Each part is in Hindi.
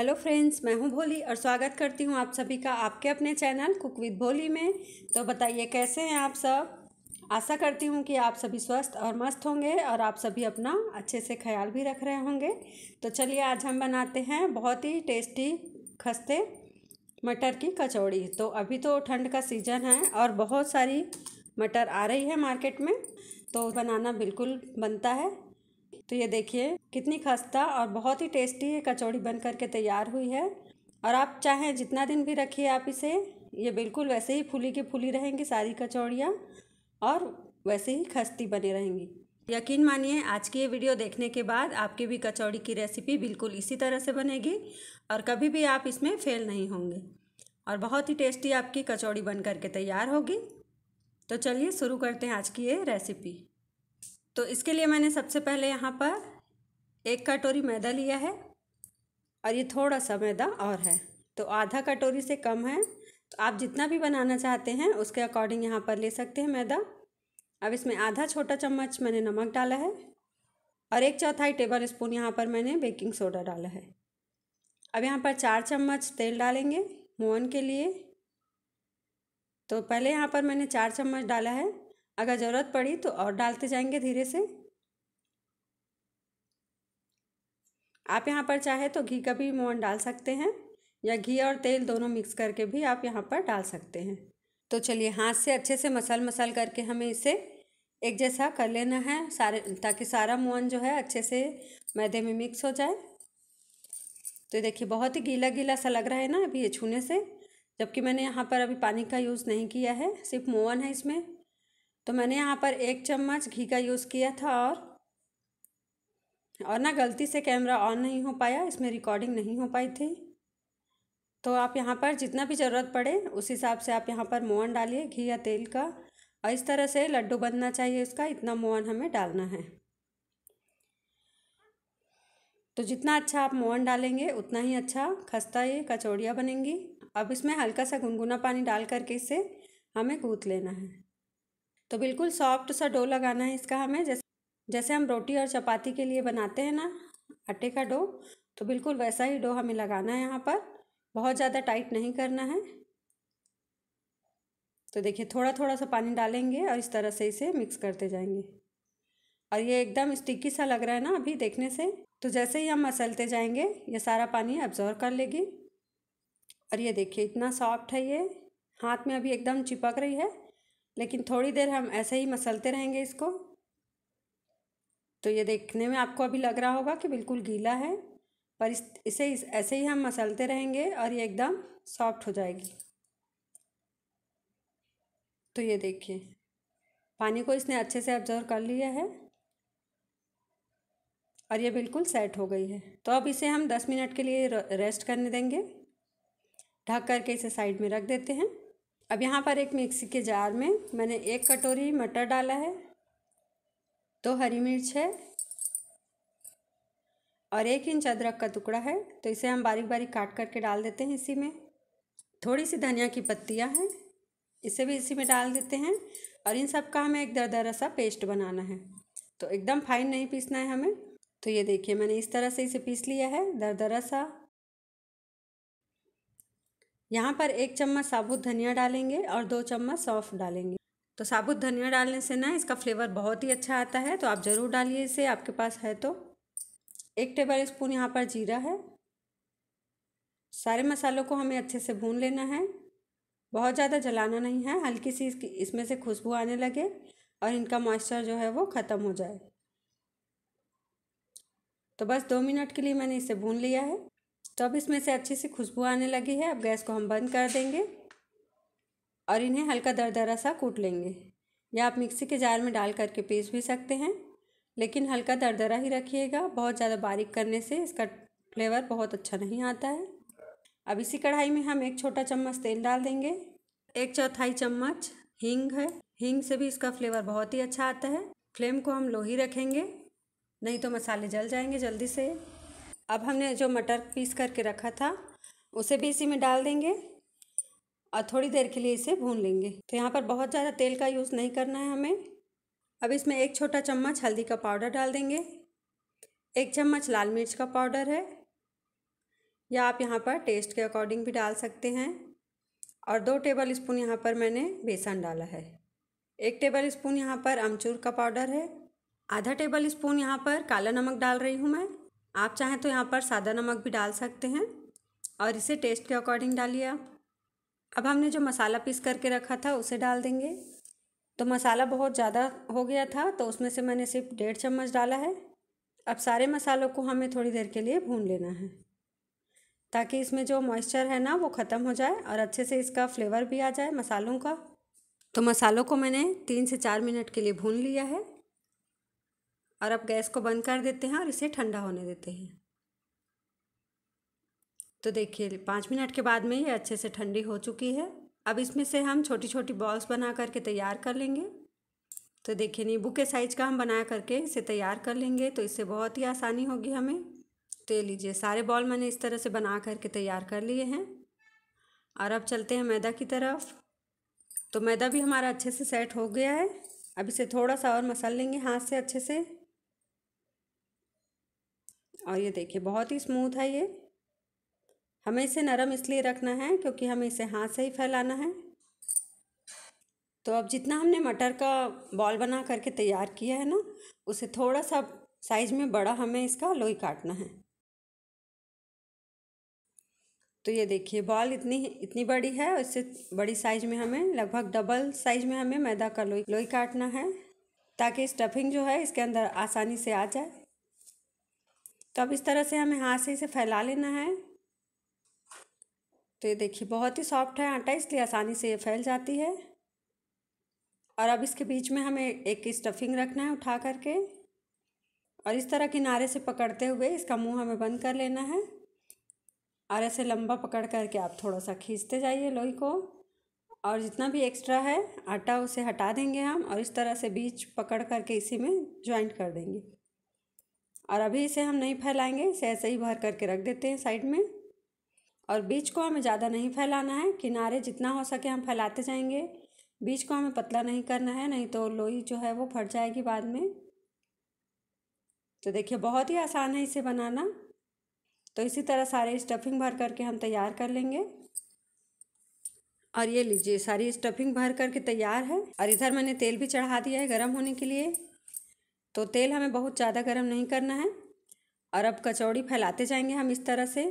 हेलो फ्रेंड्स मैं हूं भोली और स्वागत करती हूं आप सभी का आपके अपने चैनल कुक विद भोली में तो बताइए कैसे हैं आप सब आशा करती हूं कि आप सभी स्वस्थ और मस्त होंगे और आप सभी अपना अच्छे से ख्याल भी रख रहे होंगे तो चलिए आज हम बनाते हैं बहुत ही टेस्टी खस्ते मटर की कचौड़ी तो अभी तो ठंड का सीज़न है और बहुत सारी मटर आ रही है मार्केट में तो बनाना बिल्कुल बनता है तो ये देखिए कितनी खस्ता और बहुत ही टेस्टी ये कचौड़ी बन करके तैयार हुई है और आप चाहें जितना दिन भी रखिए आप इसे ये बिल्कुल वैसे ही फूली की फूली रहेंगी सारी कचौड़ियाँ और वैसे ही खस्ती बनी रहेंगी यकीन मानिए आज की ये वीडियो देखने के बाद आपकी भी कचौड़ी की रेसिपी बिल्कुल इसी तरह से बनेगी और कभी भी आप इसमें फेल नहीं होंगे और बहुत ही टेस्टी आपकी कचौड़ी बन करके तैयार होगी तो चलिए शुरू करते हैं आज की ये रेसिपी तो इसके लिए मैंने सबसे पहले यहाँ पर एक कटोरी मैदा लिया है और ये थोड़ा सा मैदा और है तो आधा कटोरी से कम है तो आप जितना भी बनाना चाहते हैं उसके अकॉर्डिंग यहाँ पर ले सकते हैं मैदा अब इसमें आधा छोटा चम्मच मैंने नमक डाला है और एक चौथाई टेबल स्पून यहाँ पर मैंने बेकिंग सोडा डाला है अब यहाँ पर चार चम्मच तेल डालेंगे मोहन के लिए तो पहले यहाँ पर मैंने चार चम्मच डाला है अगर ज़रूरत पड़ी तो और डालते जाएंगे धीरे से आप यहाँ पर चाहे तो घी का भी मोहन डाल सकते हैं या घी और तेल दोनों मिक्स करके भी आप यहाँ पर डाल सकते हैं तो चलिए हाथ से अच्छे से मसल मसल करके हमें इसे एक जैसा कर लेना है सारे ताकि सारा मोहन जो है अच्छे से मैदे में मिक्स हो जाए तो देखिए बहुत ही गीला गीला सा लग रहा है ना अभी ये छूने से जबकि मैंने यहाँ पर अभी पानी का यूज़ नहीं किया है सिर्फ मोहन है इसमें तो मैंने यहाँ पर एक चम्मच घी का यूज़ किया था और और ना गलती से कैमरा ऑन नहीं हो पाया इसमें रिकॉर्डिंग नहीं हो पाई थी तो आप यहाँ पर जितना भी ज़रूरत पड़े उस हिसाब से आप यहाँ पर मोहन डालिए घी या तेल का और इस तरह से लड्डू बनना चाहिए इसका इतना मोहन हमें डालना है तो जितना अच्छा आप मोहन डालेंगे उतना ही अच्छा खस्ता ये कचौड़ियाँ बनेंगी अब इसमें हल्का सा गुनगुना पानी डाल करके इसे हमें गूँथ लेना है तो बिल्कुल सॉफ्ट सा डो लगाना है इसका हमें जैसे जैसे हम रोटी और चपाती के लिए बनाते हैं ना आटे का डो तो बिल्कुल वैसा ही डो हमें लगाना है यहाँ पर बहुत ज़्यादा टाइट नहीं करना है तो देखिए थोड़ा थोड़ा सा पानी डालेंगे और इस तरह से इसे मिक्स करते जाएंगे और ये एकदम स्टिकी सा लग रहा है ना अभी देखने से तो जैसे ही हम मसलते जाएंगे ये सारा पानी अब्जॉर्व कर लेगी और ये देखिए इतना सॉफ्ट है ये हाथ में अभी एकदम चिपक रही है लेकिन थोड़ी देर हम ऐसे ही मसलते रहेंगे इसको तो ये देखने में आपको अभी लग रहा होगा कि बिल्कुल गीला है पर इस इसे इस, ऐसे ही हम मसलते रहेंगे और ये एकदम सॉफ्ट हो जाएगी तो ये देखिए पानी को इसने अच्छे से ऑब्जर्व कर लिया है और ये बिल्कुल सेट हो गई है तो अब इसे हम दस मिनट के लिए रेस्ट करने देंगे ढक करके इसे साइड में रख देते हैं अब यहाँ पर एक मिक्सी के जार में मैंने एक कटोरी मटर डाला है दो हरी मिर्च है और एक इंच अदरक का टुकड़ा है तो इसे हम बारीक बारीक काट करके डाल देते हैं इसी में थोड़ी सी धनिया की पत्तियाँ हैं इसे भी इसी में डाल देते हैं और इन सब का हमें एक दरदरा सा पेस्ट बनाना है तो एकदम फाइन नहीं पीसना है हमें तो ये देखिए मैंने इस तरह से इसे पीस लिया है दरदरा सा यहाँ पर एक चम्मच साबुत धनिया डालेंगे और दो चम्मच सौंफ डालेंगे तो साबुत धनिया डालने से ना इसका फ्लेवर बहुत ही अच्छा आता है तो आप ज़रूर डालिए इसे आपके पास है तो एक टेबल स्पून यहाँ पर जीरा है सारे मसालों को हमें अच्छे से भून लेना है बहुत ज़्यादा जलाना नहीं है हल्की सी इसकी इसमें से खुशबू आने लगे और इनका मॉइस्चर जो है वो ख़त्म हो जाए तो बस दो मिनट के लिए मैंने इसे भून लिया है तो अब इसमें से अच्छे से खुशबू आने लगी है अब गैस को हम बंद कर देंगे और इन्हें हल्का दरदरा सा कूट लेंगे या आप मिक्सी के जार में डाल करके पीस भी सकते हैं लेकिन हल्का दरदरा ही रखिएगा बहुत ज़्यादा बारीक करने से इसका फ्लेवर बहुत अच्छा नहीं आता है अब इसी कढ़ाई में हम एक छोटा चम्मच तेल डाल देंगे एक चौथाई चम्मच हींग है हींग से भी इसका फ्लेवर बहुत ही अच्छा आता है फ्लेम को हम लो ही रखेंगे नहीं तो मसाले जल जाएंगे जल्दी से अब हमने जो मटर पीस करके रखा था उसे भी इसी में डाल देंगे और थोड़ी देर के लिए इसे भून लेंगे तो यहाँ पर बहुत ज़्यादा तेल का यूज़ नहीं करना है हमें अब इसमें एक छोटा चम्मच हल्दी का पाउडर डाल देंगे एक चम्मच लाल मिर्च का पाउडर है या आप यहाँ पर टेस्ट के अकॉर्डिंग भी डाल सकते हैं और दो टेबल स्पून यहाँ पर मैंने बेसन डाला है एक टेबल स्पून यहाँ पर अमचूर का पाउडर है आधा टेबल स्पून यहाँ पर काला नमक डाल रही हूँ मैं आप चाहें तो यहाँ पर सादा नमक भी डाल सकते हैं और इसे टेस्ट के अकॉर्डिंग डालिए आप अब हमने जो मसाला पीस करके रखा था उसे डाल देंगे तो मसाला बहुत ज़्यादा हो गया था तो उसमें से मैंने सिर्फ डेढ़ चम्मच डाला है अब सारे मसालों को हमें थोड़ी देर के लिए भून लेना है ताकि इसमें जो मॉइस्चर है ना वो ख़त्म हो जाए और अच्छे से इसका फ्लेवर भी आ जाए मसालों का तो मसालों को मैंने तीन से चार मिनट के लिए भून लिया है और अब गैस को बंद कर देते हैं और इसे ठंडा होने देते हैं तो देखिए पाँच मिनट के बाद में ये अच्छे से ठंडी हो चुकी है अब इसमें से हम छोटी छोटी बॉल्स बना करके तैयार कर लेंगे तो देखिए नींबू के साइज़ का हम बना करके इसे तैयार कर लेंगे तो इससे बहुत ही आसानी होगी हमें तो ये लीजिए सारे बॉल मैंने इस तरह से बना करके तैयार कर लिए हैं और अब चलते हैं मैदा की तरफ तो मैदा भी हमारा अच्छे से सेट हो गया है अब इसे थोड़ा सा और मसल लेंगे हाथ से अच्छे से और ये देखिए बहुत ही स्मूथ है ये हमें इसे नरम इसलिए रखना है क्योंकि हमें इसे हाथ से ही फैलाना है तो अब जितना हमने मटर का बॉल बना करके तैयार किया है ना उसे थोड़ा सा साइज में बड़ा हमें इसका लोई काटना है तो ये देखिए बॉल इतनी इतनी बड़ी है और इससे बड़ी साइज में हमें लगभग डबल साइज में हमें मैदा का लोई लोई काटना है ताकि स्टफिंग जो है इसके अंदर आसानी से आ जाए तो अब इस तरह से हमें हाथ से इसे फैला लेना है तो ये देखिए बहुत ही सॉफ्ट है आटा इसलिए आसानी से ये फैल जाती है और अब इसके बीच में हमें एक स्टफिंग रखना है उठा करके और इस तरह किनारे से पकड़ते हुए इसका मुंह हमें बंद कर लेना है और ऐसे लंबा पकड़ करके आप थोड़ा सा खींचते जाइए लोई को और जितना भी एक्स्ट्रा है आटा उसे हटा देंगे हम और इस तरह से बीच पकड़ करके इसी में ज्वाइंट कर देंगे और अभी इसे हम नहीं फैलाएंगे इसे ऐसे ही भर करके रख देते हैं साइड में और बीज को हमें ज़्यादा नहीं फैलाना है किनारे जितना हो सके हम फैलाते जाएंगे बीज को हमें पतला नहीं करना है नहीं तो लोई जो है वो फट जाएगी बाद में तो देखिए बहुत ही आसान है इसे बनाना तो इसी तरह सारे स्टफिंग भर करके हम तैयार कर लेंगे और ये लीजिए सारी स्टफिंग भर करके तैयार है और इधर मैंने तेल भी चढ़ा दिया है गर्म होने के लिए तो तेल हमें बहुत ज़्यादा गर्म नहीं करना है और अब कचौड़ी फैलाते जाएंगे हम इस तरह से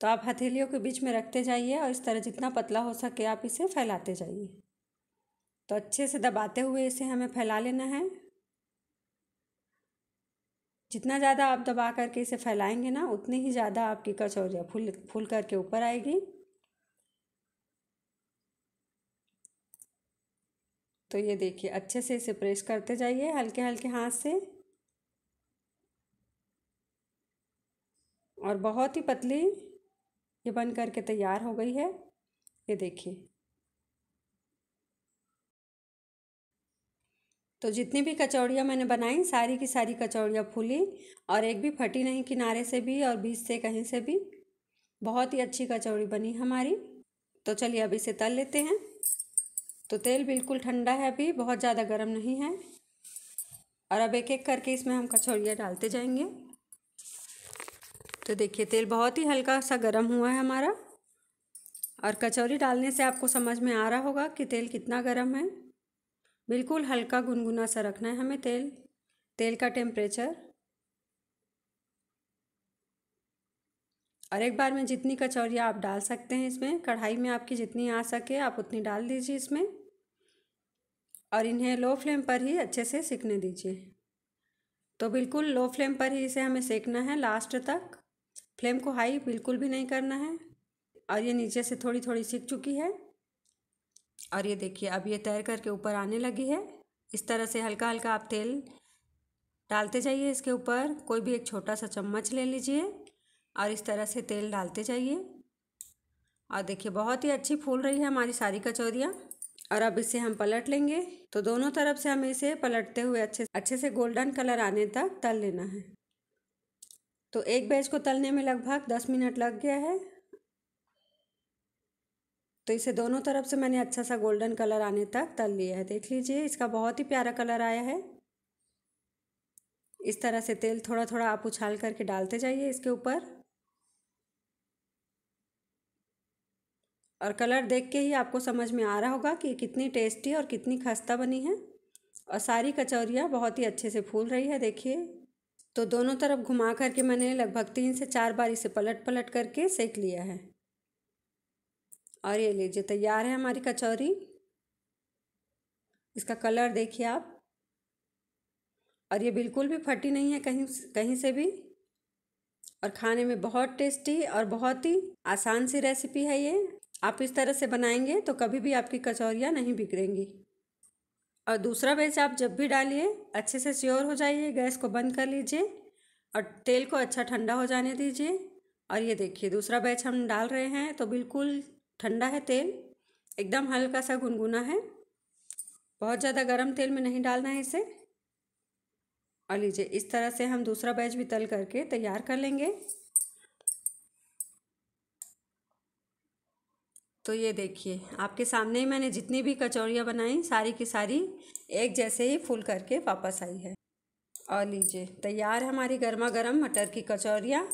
तो आप हथेलियों के बीच में रखते जाइए और इस तरह जितना पतला हो सके आप इसे फैलाते जाइए तो अच्छे से दबाते हुए इसे हमें फैला लेना है जितना ज़्यादा आप दबा करके इसे फैलाएंगे ना उतनी ही ज़्यादा आपकी कचौड़ियाँ फूल फूल करके ऊपर आएगी तो ये देखिए अच्छे से इसे प्रेस करते जाइए हल्के हल्के हाथ से और बहुत ही पतली ये बन करके तैयार हो गई है ये देखिए तो जितनी भी कचौड़ियाँ मैंने बनाई सारी की सारी कचौड़ियाँ फूली और एक भी फटी नहीं किनारे से भी और बीच से कहीं से भी बहुत ही अच्छी कचौड़ी बनी हमारी तो चलिए अब इसे तल लेते हैं तो तेल बिल्कुल ठंडा है अभी बहुत ज़्यादा गर्म नहीं है और अब एक एक करके इसमें हम कचौड़ियाँ डालते जाएंगे तो देखिए तेल बहुत ही हल्का सा गर्म हुआ है हमारा और कचौरी डालने से आपको समझ में आ रहा होगा कि तेल कितना गर्म है बिल्कुल हल्का गुनगुना सा रखना है हमें तेल तेल का टेम्परेचर और एक बार में जितनी कचौरियाँ आप डाल सकते हैं इसमें कढ़ाई में आपकी जितनी आ सके आप उतनी डाल दीजिए इसमें और इन्हें लो फ्लेम पर ही अच्छे से सिकने दीजिए तो बिल्कुल लो फ्लेम पर ही इसे हमें सेकना है लास्ट तक फ्लेम को हाई बिल्कुल भी नहीं करना है और ये नीचे से थोड़ी थोड़ी सीख चुकी है और ये देखिए अब ये तैर करके ऊपर आने लगी है इस तरह से हल्का हल्का आप तेल डालते जाइए इसके ऊपर कोई भी एक छोटा सा चम्मच ले लीजिए और इस तरह से तेल डालते जाइए और देखिए बहुत ही अच्छी फूल रही है हमारी सारी कचौरियाँ और अब इसे हम पलट लेंगे तो दोनों तरफ से हमें इसे पलटते हुए अच्छे अच्छे से गोल्डन कलर आने तक तल लेना है तो एक बैच को तलने में लगभग दस मिनट लग गया है तो इसे दोनों तरफ से मैंने अच्छा सा गोल्डन कलर आने तक तल लिया है देख लीजिए इसका बहुत ही प्यारा कलर आया है इस तरह से तेल थोड़ा थोड़ा आप उछाल करके डालते जाइए इसके ऊपर और कलर देख के ही आपको समझ में आ रहा होगा कि कितनी टेस्टी और कितनी खस्ता बनी है और सारी कचौरियाँ बहुत ही अच्छे से फूल रही है देखिए तो दोनों तरफ घुमा करके मैंने लगभग तीन से चार बार इसे पलट पलट करके सेक लिया है और ये लीजिए तैयार है हमारी कचौरी इसका कलर देखिए आप और ये बिल्कुल भी फटी नहीं है कहीं कहीं से भी और खाने में बहुत टेस्टी और बहुत ही आसान सी रेसिपी है ये आप इस तरह से बनाएंगे तो कभी भी आपकी कचौरियाँ नहीं बिगड़ेंगी और दूसरा बेच आप जब भी डालिए अच्छे से श्योर हो जाइए गैस को बंद कर लीजिए और तेल को अच्छा ठंडा हो जाने दीजिए और ये देखिए दूसरा बैच हम डाल रहे हैं तो बिल्कुल ठंडा है तेल एकदम हल्का सा गुनगुना है बहुत ज़्यादा गर्म तेल में नहीं डालना है इसे और लीजिए इस तरह से हम दूसरा बैच भी तल करके तैयार कर लेंगे तो ये देखिए आपके सामने ही मैंने जितनी भी कचौड़ियाँ बनाई सारी की सारी एक जैसे ही फुल करके वापस आई है और लीजिए तैयार है हमारी गर्मा गर्म मटर की कचौरियाँ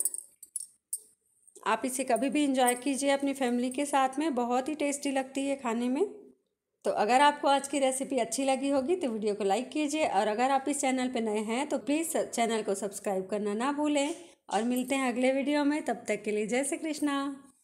आप इसे कभी भी इंजॉय कीजिए अपनी फैमिली के साथ में बहुत ही टेस्टी लगती है खाने में तो अगर आपको आज की रेसिपी अच्छी लगी होगी तो वीडियो को लाइक कीजिए और अगर आप इस चैनल पर नए हैं तो प्लीज़ चैनल को सब्सक्राइब करना ना भूलें और मिलते हैं अगले वीडियो में तब तक के लिए जय श्री कृष्णा